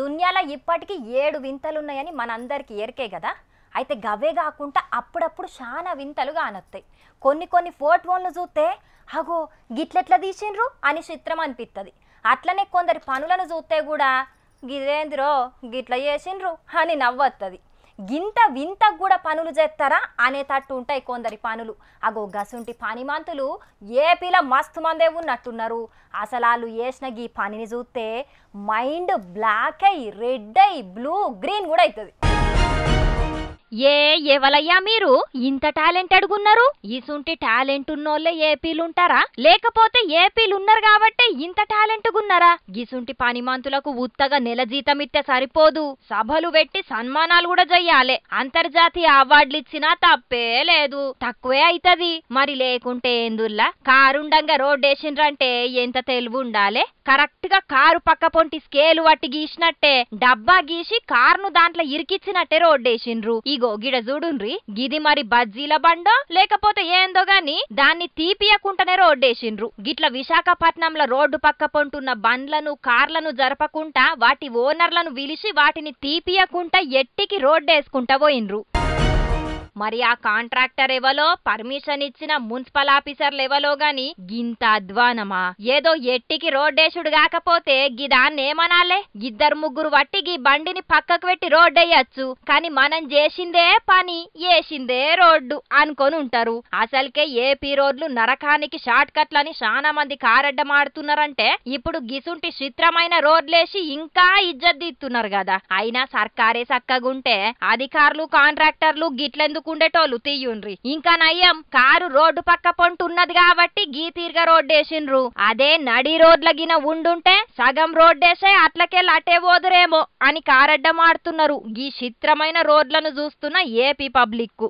దునియాలో ఇప్పటికీ ఏడు వింతలున్నాయని మనందరికీ ఎరికే కదా అయితే గవే కాకుండా అప్పుడప్పుడు చాలా వింతలుగా అనొస్తాయి కొన్ని కొన్ని ఫోటోలను చూస్తే అగో గిట్లెట్లా తీసిండ్రు అని చిత్రం అనిపిస్తుంది అట్లనే కొందరి పనులను చూస్తే కూడా గిరేంద్రో గిట్ల చేసిండ్రు అని నవ్వొస్తుంది గింత వింత కూడా పనులు చేస్తారా అనే తట్టు ఉంటాయి కొందరి పనులు అగో గసుంటి పనిమంతులు ఏపీలో మస్తు మందే ఉన్నట్టున్నారు అసలు వాళ్ళు చేసిన గీ పనిని చూస్తే మైండ్ బ్లాక్ అయి రెడ్ అయి బ్లూ గ్రీన్ కూడా అవుతుంది ఏ ఎవలయ్యా మీరు ఇంత టాలెంట్ అడుగున్నారు ఇసుంటి టాలెంట్ ఉన్నోళ్ళే ఏపీలుంటారా లేకపోతే ఏపీలున్నారు కాబట్టే ఇంత టాలెంట్ గున్నారా గిసుంటి పనిమంతులకు ఉత్తగా నెల జీతం సరిపోదు సభలు పెట్టి సన్మానాలు కూడా చెయ్యాలే అంతర్జాతీయ అవార్డులు ఇచ్చినా తప్పే లేదు తక్కువే అయితది మరి లేకుంటే ఎందుల్లా కారుండంగా రోడ్డేసిండ్రంటే ఎంత తెలివి ఉండాలే కరెక్ట్ గా కారు పక్క పొంటి స్కేలు పట్టి గీసినట్టే డబ్బా గీసి కారును దాంట్లో ఇరికిచ్చినట్టే రోడ్డేసిండ్రు ఈ ఇదిగో గిడ చూడుండ్రి గిది మరి బజ్జీల బండో లేకపోతే ఏందో గాని దాన్ని తీపియకుంటనే రోడ్డేసిండ్రు గిట్ల విశాఖపట్నంలో రోడ్డు పక్క పొంటున్న బండ్లను కార్లను జరపకుండా వాటి ఓనర్లను విలిచి వాటిని తీపియకుండా ఎట్టికి రోడ్డేసుకుంటా పోయిండ్రు మరి ఆ కాంట్రాక్టర్ ఎవలో పర్మిషన్ ఇచ్చిన మున్సిపల్ ఆఫీసర్లు ఎవలో గాని గింత అధ్వానమా ఏదో ఎట్టికి రోడ్డేసుడు కాకపోతే గిదాన్నేమనాలే ఇద్దరు ముగ్గురు వట్టి బండిని పక్కకు పెట్టి రోడ్డేయచ్చు కానీ మనం చేసిందే పని ఏసిందే రోడ్డు అనుకొని ఉంటారు అసలుకే ఏపీ రోడ్లు నరకానికి షార్ట్ కట్లని చాలా మంది కారడ్డమాడుతున్నారంటే ఇప్పుడు గిసుంటి చిత్రమైన రోడ్లేసి ఇంకా ఇజ్జద్దిస్తున్నారు కదా అయినా సర్కారే చక్కగుంటే అధికారులు కాంట్రాక్టర్లు గిట్లెందుకు ఉండేటోళ్ళు తీయుండ్రి ఇంకా నయ్యం కారు రోడ్డు పక్క పొంటున్నది కాబట్టి గీ రోడ్డేసిండ్రు అదే నడి రోడ్ల గిన ఉండుంటే సగం రోడ్డేసే అట్లకే లటే పోదురేమో అని కారడ్డమాడుతున్నారు గీ చిత్రమైన రోడ్లను చూస్తున్న ఏపీ పబ్లిక్కు